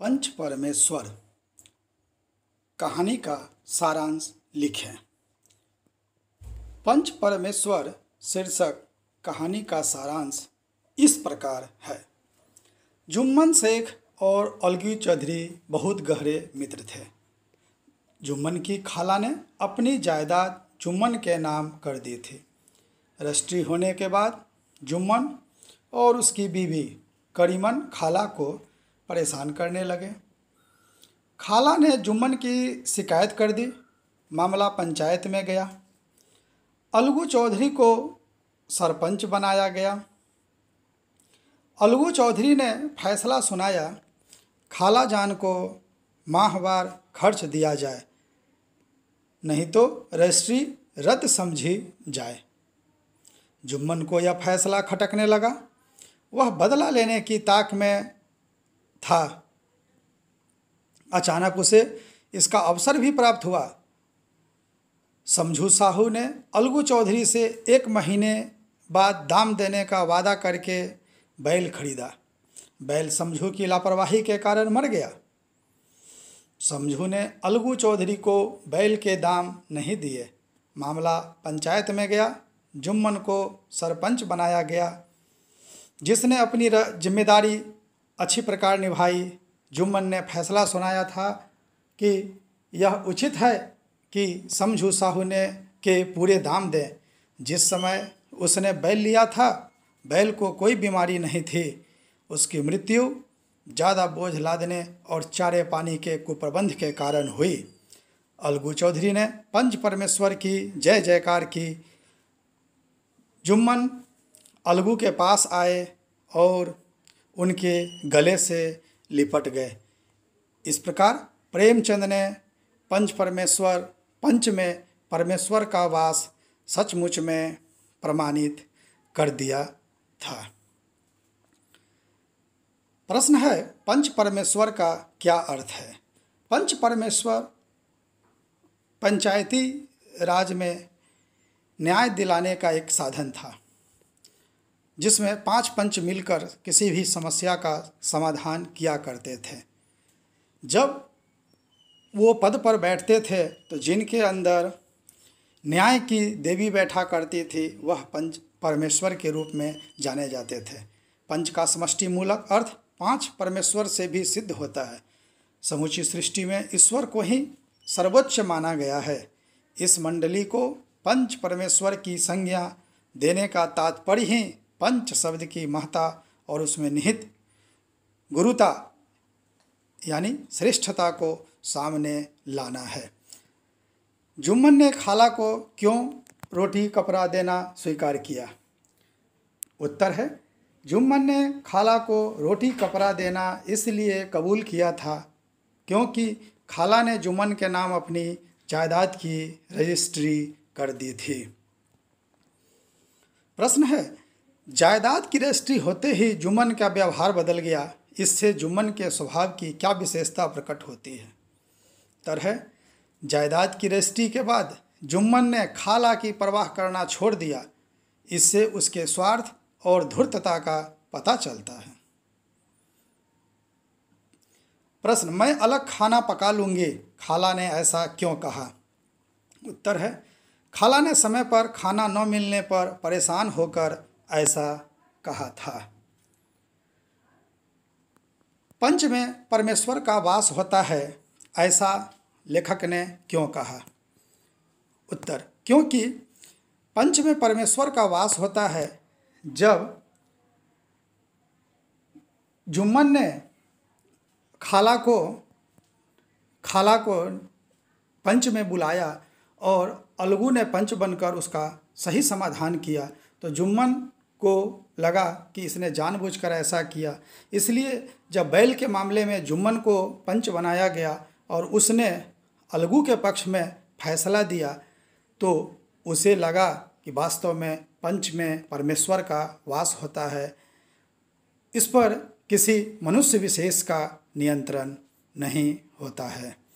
पंच परमेश्वर कहानी का सारांश लिखें पंच परमेश्वर शीर्षक कहानी का सारांश इस प्रकार है जुम्मन शेख और अलगी चौधरी बहुत गहरे मित्र थे जुम्मन की खाला ने अपनी जायदाद जुम्मन के नाम कर दी थी रजिस्ट्री होने के बाद जुम्मन और उसकी बीवी करीमन खाला को परेशान करने लगे खाला ने जुम्मन की शिकायत कर दी मामला पंचायत में गया अलगू चौधरी को सरपंच बनाया गया अलगू चौधरी ने फैसला सुनाया खाला जान को माहवार खर्च दिया जाए नहीं तो रजिस्ट्री रद्द समझी जाए जुम्मन को यह फैसला खटकने लगा वह बदला लेने की ताक में था अचानक उसे इसका अवसर भी प्राप्त हुआ समझू साहू ने अलगू चौधरी से एक महीने बाद दाम देने का वादा करके बैल खरीदा बैल समझू की लापरवाही के कारण मर गया समझू ने अलगू चौधरी को बैल के दाम नहीं दिए मामला पंचायत में गया जुम्मन को सरपंच बनाया गया जिसने अपनी जिम्मेदारी अच्छी प्रकार निभाई जुम्मन ने फैसला सुनाया था कि यह उचित है कि समझू साहू ने के पूरे दाम दें जिस समय उसने बैल लिया था बैल को कोई बीमारी नहीं थी उसकी मृत्यु ज़्यादा बोझ लादने और चारे पानी के कुप्रबंध के कारण हुई अलगू चौधरी ने पंच परमेश्वर की जय जयकार की जुम्मन अलगू के पास आए और उनके गले से लिपट गए इस प्रकार प्रेमचंद ने पंच परमेश्वर पंच में परमेश्वर का वास सचमुच में प्रमाणित कर दिया था प्रश्न है पंच परमेश्वर का क्या अर्थ है पंच परमेश्वर पंचायती राज में न्याय दिलाने का एक साधन था जिसमें पांच पंच मिलकर किसी भी समस्या का समाधान किया करते थे जब वो पद पर बैठते थे तो जिनके अंदर न्याय की देवी बैठा करती थी वह पंच परमेश्वर के रूप में जाने जाते थे पंच का समष्टि मूलक अर्थ पांच परमेश्वर से भी सिद्ध होता है समूची सृष्टि में ईश्वर को ही सर्वोच्च माना गया है इस मंडली को पंच परमेश्वर की संज्ञा देने का तात्पर्य ही पंच शब्द की महता और उसमें निहित गुरुता यानी श्रेष्ठता को सामने लाना है जुम्मन ने खाला को क्यों रोटी कपड़ा देना स्वीकार किया उत्तर है जुम्मन ने खाला को रोटी कपड़ा देना इसलिए कबूल किया था क्योंकि खाला ने जुम्मन के नाम अपनी जायदाद की रजिस्ट्री कर दी थी प्रश्न है जायदाद की रजिस्ट्री होते ही जुम्मन का व्यवहार बदल गया इससे जुम्मन के स्वभाव की क्या विशेषता प्रकट होती है तरह जायदाद की रजिस्ट्री के बाद जुम्मन ने खाला की परवाह करना छोड़ दिया इससे उसके स्वार्थ और धूर्तता का पता चलता है प्रश्न मैं अलग खाना पका लूँगी खाला ने ऐसा क्यों कहा उत्तर है खाला ने समय पर खाना न मिलने पर परेशान होकर ऐसा कहा था पंच में परमेश्वर का वास होता है ऐसा लेखक ने क्यों कहा उत्तर क्योंकि पंच में परमेश्वर का वास होता है जब जुम्मन ने खाला को खाला को पंच में बुलाया और अलगू ने पंच बनकर उसका सही समाधान किया तो जुम्मन को लगा कि इसने जानबूझकर ऐसा किया इसलिए जब बैल के मामले में जुम्मन को पंच बनाया गया और उसने अलगू के पक्ष में फैसला दिया तो उसे लगा कि वास्तव में पंच में परमेश्वर का वास होता है इस पर किसी मनुष्य विशेष का नियंत्रण नहीं होता है